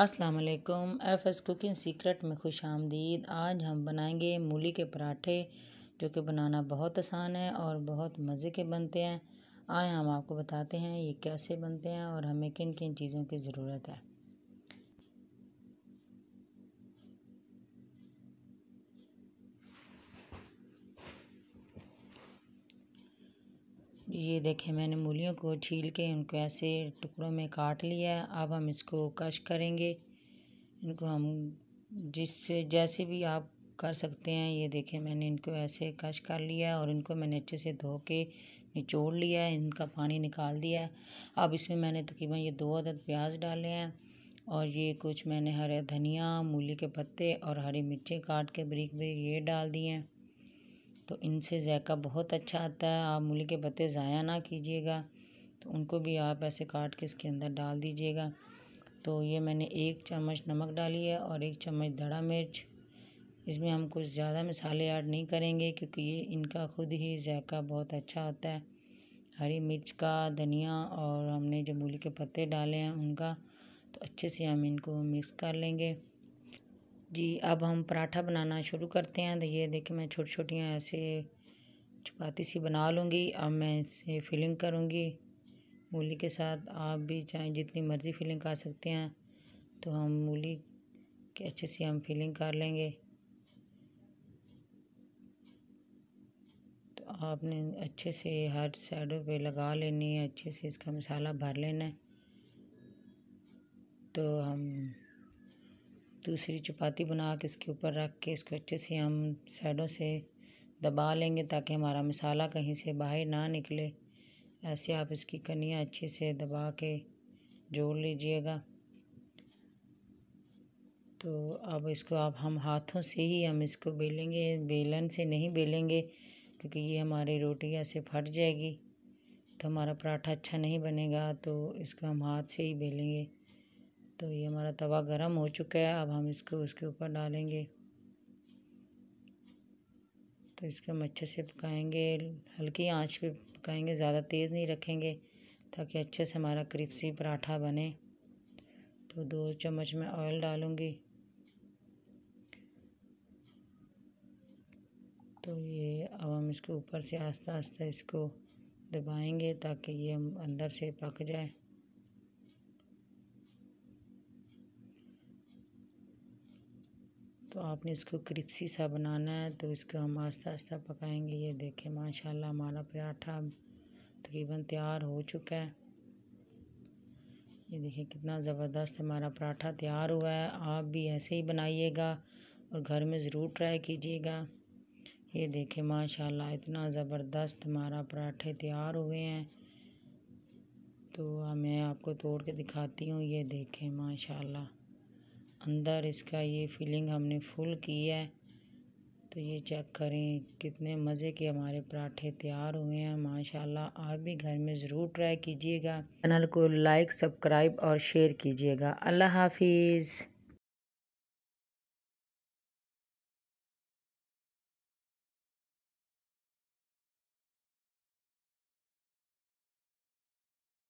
अस्सलाम वालेकुम F S cooking secret में खुश आमदीद आज हम बनाएंगे मूली के पराठे जो कि बनाना बहुत आसान है और बहुत मज़े के बनते हैं आए हम आपको बताते हैं ये कैसे बनते हैं और हमें किन किन चीज़ों की ज़रूरत है ये देखें मैंने मूलियों को छील के उनको ऐसे टुकड़ों में काट लिया है अब हम इसको कश करेंगे इनको हम जिससे जैसे भी आप कर सकते हैं ये देखें मैंने इनको ऐसे कश कर लिया और इनको मैंने अच्छे से धो के निचोड़ लिया है इनका पानी निकाल दिया है अब इसमें मैंने तकरीबन ये दो अदद प्याज डाले हैं और ये कुछ मैंने हरे धनिया मूली के पत्ते और हरी मिर्चें काट के बरीक बरीक ये डाल दिए हैं तो इनसे जायका बहुत अच्छा आता है आप मूली के पत्ते ज़ाया ना कीजिएगा तो उनको भी आप ऐसे काट के इसके अंदर डाल दीजिएगा तो ये मैंने एक चम्मच नमक डाली है और एक चम्मच धड़ा मिर्च इसमें हम कुछ ज़्यादा मसाले ऐड नहीं करेंगे क्योंकि ये इनका खुद ही जायका बहुत अच्छा होता है हरी मिर्च का धनिया और हमने जो मूली के पत्ते डाले हैं उनका तो अच्छे से हम इनको मिक्स कर लेंगे जी अब हम पराठा बनाना शुरू करते हैं तो ये देखिए मैं छोटी छोटी ऐसे चपाती सी बना लूँगी अब मैं इसे फिलिंग करूँगी मूली के साथ आप भी चाहे जितनी मर्ज़ी फिलिंग कर सकते हैं तो हम मूली के अच्छे से हम फिलिंग कर लेंगे तो आपने अच्छे से हर साइडों पे लगा लेनी है अच्छे से इसका मसाला भर लेना है तो हम दूसरी चपाती बना के इसके ऊपर रख के इसको अच्छे से हम साइडों से दबा लेंगे ताकि हमारा मसाला कहीं से बाहर ना निकले ऐसे आप इसकी कनिया अच्छे से दबा के जोड़ लीजिएगा तो अब इसको आप हम हाथों से ही हम इसको बेलेंगे बेलन से नहीं बेलेंगे क्योंकि ये हमारी रोटी ऐसे फट जाएगी तो हमारा पराठा अच्छा नहीं बनेगा तो इसको हम हाथ से ही बेलेंगे तो ये हमारा तवा गरम हो चुका है अब हम इसको उसके ऊपर डालेंगे तो इसको हम अच्छे से पकाएंगे हल्की आंच पे पकाएंगे ज़्यादा तेज़ नहीं रखेंगे ताकि अच्छे से हमारा क्रिप्सी पराठा बने तो दो चम्मच में ऑयल डालूँगी तो ये अब हम इसके ऊपर से आस्ता आस्ता इसको दबाएंगे ताकि ये हम अंदर से पक जाए तो आपने इसको क्रिप्सी सा बनाना है तो इसको हम आस्ता आस्ता पकाएंगे ये देखें माशाल्लाह हमारा पराठा तकरीबन तैयार हो चुका है ये देखिए कितना ज़बरदस्त हमारा पराठा तैयार हुआ है आप भी ऐसे ही बनाइएगा और घर में ज़रूर ट्राई कीजिएगा ये देखें माशाल्लाह इतना ज़बरदस्त हमारा पराठे तैयार हुए हैं तो मैं आपको तोड़ के दिखाती हूँ ये देखें माशाल्लाह अंदर इसका ये फीलिंग हमने फुल की है तो ये चेक करें कितने मज़े के हमारे पराठे तैयार हुए हैं माशाल्लाह आप भी घर में ज़रूर ट्राई कीजिएगा चैनल को लाइक सब्सक्राइब और शेयर कीजिएगा अल्लाह हाफिज़